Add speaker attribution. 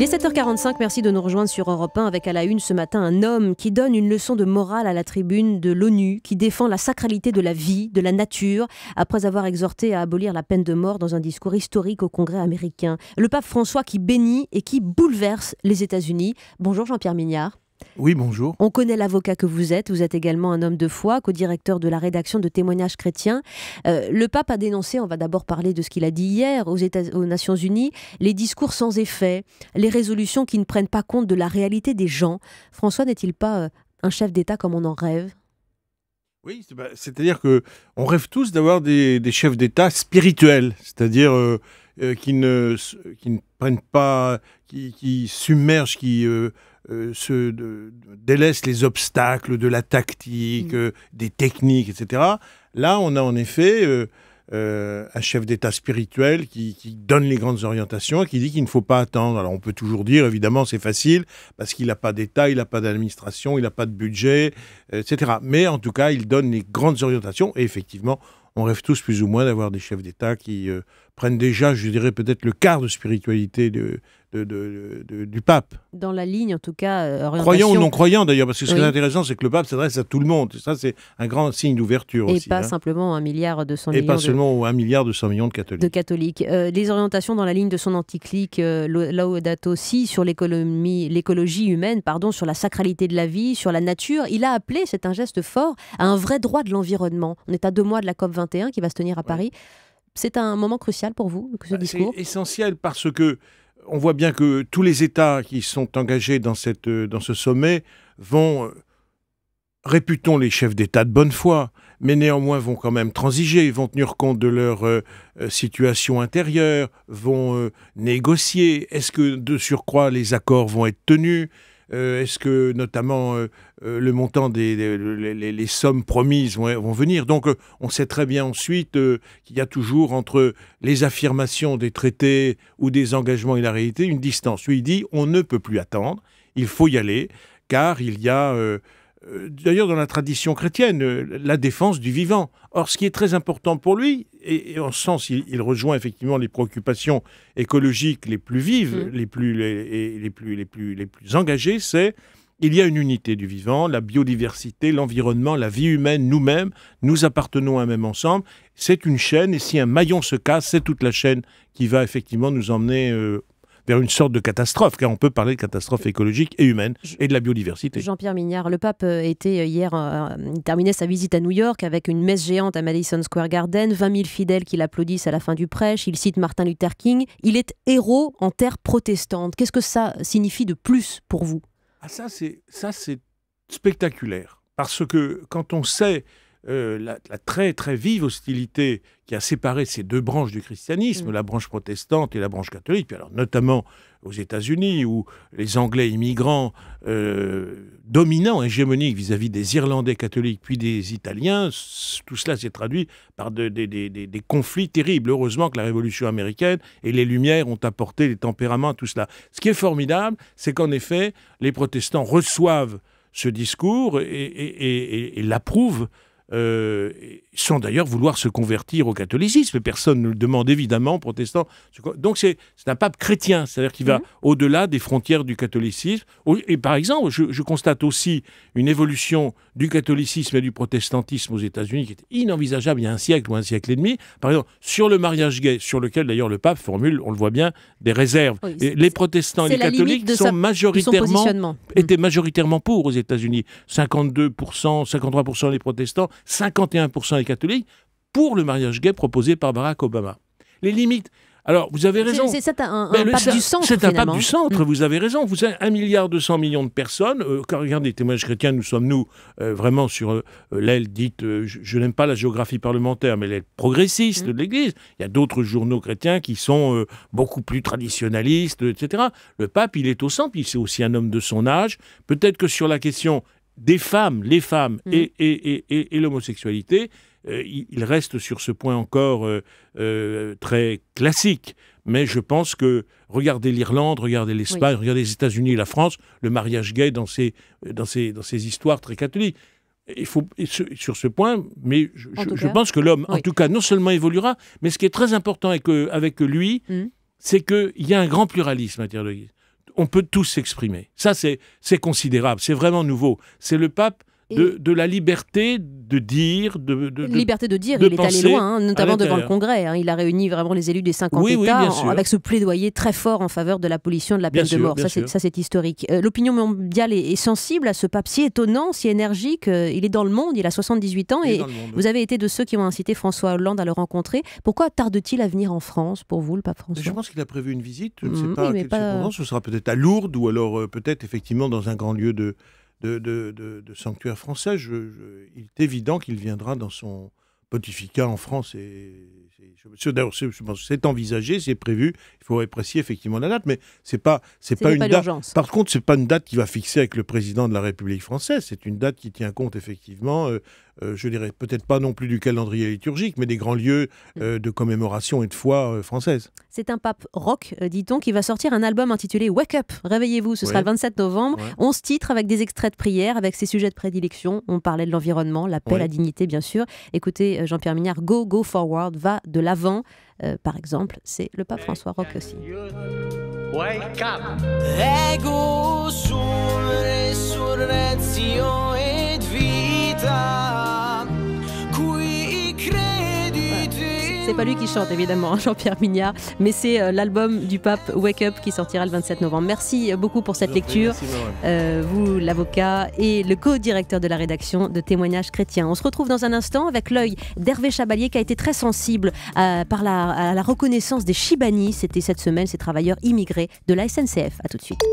Speaker 1: Il est 7h45, merci de nous rejoindre sur Europe 1 avec à la une ce matin un homme qui donne une leçon de morale à la tribune de l'ONU, qui défend la sacralité de la vie, de la nature, après avoir exhorté à abolir la peine de mort dans un discours historique au Congrès américain. Le pape François qui bénit et qui bouleverse les États-Unis. Bonjour Jean-Pierre Mignard. Oui, bonjour. On connaît l'avocat que vous êtes. Vous êtes également un homme de foi, co-directeur de la rédaction de Témoignages chrétiens. Euh, le pape a dénoncé, on va d'abord parler de ce qu'il a dit hier aux, Nations Unies, les discours sans effet, les résolutions qui ne prennent pas compte de la réalité des gens. François n'est-il pas euh, un chef d'État comme on en rêve
Speaker 2: oui, bah, c'est-à-dire que on rêve tous d'avoir des, chefs d'État spirituels, c'est-à-dire euh, qui, ne, qui ne prennent pas, qui submergent, qui euh, se délaisse les obstacles de la tactique, mm. euh, des techniques, etc. Là, on a en effet euh, un chef d'État spirituel qui, donne les grandes orientations qui dit qu'il ne faut pas attendre. Alors, on peut toujours dire, évidemment, c'est facile, parce qu'il n'a pas d'État, il n'a pas d'administration, il n'a pas de budget, etc. Mais en tout cas, il donne les grandes orientations et effectivement, on rêve tous plus ou moins d'avoir des chefs d'État qui prennent déjà, je dirais peut-être le quart de spiritualité de, de, du pape.
Speaker 1: Dans la ligne, en tout cas, euh, Croyant ou non
Speaker 2: croyant, d'ailleurs, parce que ce qui est intéressant, c'est que le pape s'adresse à tout le monde. Ça, c'est un grand signe d'ouverture aussi. Et pas hein.
Speaker 1: simplement un milliard de millions. Et pas seulement
Speaker 2: un milliard de 100 millions de catholiques. De
Speaker 1: catholiques. Euh, les orientations dans la ligne de son anticlique, euh, Laudato aussi, sur l'écologie humaine, pardon, sur la sacralité de la vie, sur la nature, il a appelé, c'est un geste fort, à un vrai droit de l'environnement. On est à deux mois de la COP 21 qui va se tenir à Paris. C'est un moment crucial pour vous, ce bah, discours C'est
Speaker 2: essentiel parce que on voit bien que tous les États qui sont engagés dans, euh, ce sommet vont, euh, réputons les chefs d'État de bonne foi, mais néanmoins vont quand même transiger, vont tenir compte de leur euh, situation intérieure, vont négocier. Est-ce que de surcroît les accords vont être tenus euh, est-ce que notamment euh, euh, le montant des, les, sommes promises vont, venir Donc on sait très bien ensuite qu'il y a toujours entre les affirmations des traités ou des engagements et la réalité une distance. Lui il dit on ne peut plus attendre, il faut y aller car il y a euh, d'ailleurs dans la tradition chrétienne, euh, la défense du vivant. Or, ce qui est très important pour lui, et, en ce sens, il, rejoint effectivement les préoccupations écologiques les plus vives, mm. les, plus, les, plus, les, plus, les plus engagées, c'est il y a une unité du vivant, la biodiversité, l'environnement, la vie humaine, nous-mêmes, nous appartenons à un même ensemble. C'est une chaîne, et si un maillon se casse, c'est toute la chaîne qui va effectivement nous emmener euh, vers une sorte de catastrophe, car on peut parler de catastrophe écologique et humaine et de la biodiversité.
Speaker 1: Jean-Pierre Mignard, le pape euh, était euh, hier, il euh, terminait sa visite à New York avec une messe géante à Madison Square Garden, 20 000 fidèles qui l'applaudissent à la fin du prêche, il cite Martin Luther King, il est héros en terre protestante. Qu'est-ce que ça signifie de plus pour vous
Speaker 2: ah, Ça, c'est spectaculaire, parce que quand on sait euh, la, très très vive hostilité qui a séparé ces deux branches du christianisme, mm. la branche protestante et la branche catholique, puis alors notamment aux États-Unis où les Anglais immigrants euh, dominants, hégémoniques vis-à-vis des Irlandais catholiques puis des Italiens, tout cela s'est traduit par des conflits terribles. Heureusement que la Révolution américaine et les Lumières ont apporté des tempéraments à tout cela. Ce qui est formidable, c'est qu'en effet, les protestants reçoivent ce discours et, et l'approuvent euh, sans d'ailleurs vouloir se convertir au catholicisme. Personne ne le demande évidemment, protestant. Donc c'est un pape chrétien, c'est-à-dire qu'il va mhm. au-delà des frontières du catholicisme. Et par exemple, je, constate aussi une évolution du catholicisme et du protestantisme aux États-Unis qui était inenvisageable il y a un siècle ou un siècle et demi. Par exemple, sur le mariage gay, sur lequel d'ailleurs le pape formule, on le voit bien, des réserves. et les protestants et les catholiques sont majoritairement, étaient mm. majoritairement pour aux États-Unis. 52%, 53% des protestants 51% des catholiques pour le mariage gay proposé par Barack Obama. Les limites. Alors, vous avez raison. C'est un, pape du centre. Mm. vous avez raison. Vous avez 1,2 milliard millions de personnes. Euh, regardez quand les témoignages chrétiens, nous sommes, nous, euh, vraiment sur euh, l'aile dite, je, n'aime pas la géographie parlementaire, mais l'aile progressiste mm. de l'Église. Il y a d'autres journaux chrétiens qui sont beaucoup plus traditionnalistes, etc. Le pape, il est au centre, il c'est aussi un homme de son âge. Peut-être que sur la question des femmes, les femmes mm. et, l'homosexualité, euh, il reste sur ce point encore euh, euh, très classique. Mais je pense que, regardez l'Irlande, regardez l'Espagne, regardez les États-Unis la France, le mariage gay dans ces, dans dans ces histoires très catholiques. Il faut, sur ce point, mais je, pense que l'homme, en tout cas, non seulement évoluera, mais ce qui est très important avec, lui, mm. c'est qu'il y a un grand pluralisme à on peut tous s'exprimer. Ça, c'est considérable, c'est vraiment nouveau. C'est le pape de, la liberté de dire, de, de liberté de dire, il est allé loin, hein, notamment devant le
Speaker 1: Congrès. Hein. il a réuni vraiment les élus des 50 États avec ce plaidoyer très fort en faveur de la pollution de la peine de mort. ça, c'est historique. Euh, l'opinion mondiale est, sensible à ce pape si étonnant, si énergique. Euh, il est dans le monde, il a 78 ans et vous avez été de ceux qui ont incité François Hollande à le rencontrer. Pourquoi tarde-t-il à venir en France pour vous, le pape François Je
Speaker 2: pense qu'il a prévu une visite. Je mm, pas ce sera peut-être à Lourdes ou alors euh, peut-être effectivement dans un grand lieu de de, sanctuaire français, il est évident qu'il viendra dans son pontificat en France. Et, c'est envisagé, c'est prévu. Il faut préciser effectivement la date, mais c'est pas, c'est pas une date. Par contre, c'est pas une date qui va fixer avec le président de la République française. C'est une date qui tient compte effectivement euh, euh, je dirais peut-être pas non plus du calendrier liturgique, mais des grands lieux mm. euh, de commémoration et de foi euh, française.
Speaker 1: C'est un pape rock, dit-on, qui va sortir un album intitulé Wake Up, réveillez-vous, ce sera le 27 novembre, On se titres avec des extraits de prières, avec ses sujets de prédilection, on parlait de l'environnement, la paix, la dignité bien sûr. Écoutez Jean-Pierre Mignard, Go, Go Forward, va de l'avant, par exemple, c'est le pape François Rock aussi.
Speaker 2: Wake up.
Speaker 1: c'est pas lui qui chante évidemment, hein, Jean-Pierre Mignard, mais c'est euh, l'album du pape Wake Up qui sortira le 27 novembre. Merci euh, beaucoup pour cette lecture. Euh, vous, l'avocat et le co-directeur de la rédaction de Témoignages chrétiens. On se retrouve dans un instant avec l'œil d'Hervé Chabalier qui a été très sensible à, par la, la reconnaissance des Chibani. C'était cette semaine ces travailleurs immigrés de la SNCF. A tout de suite.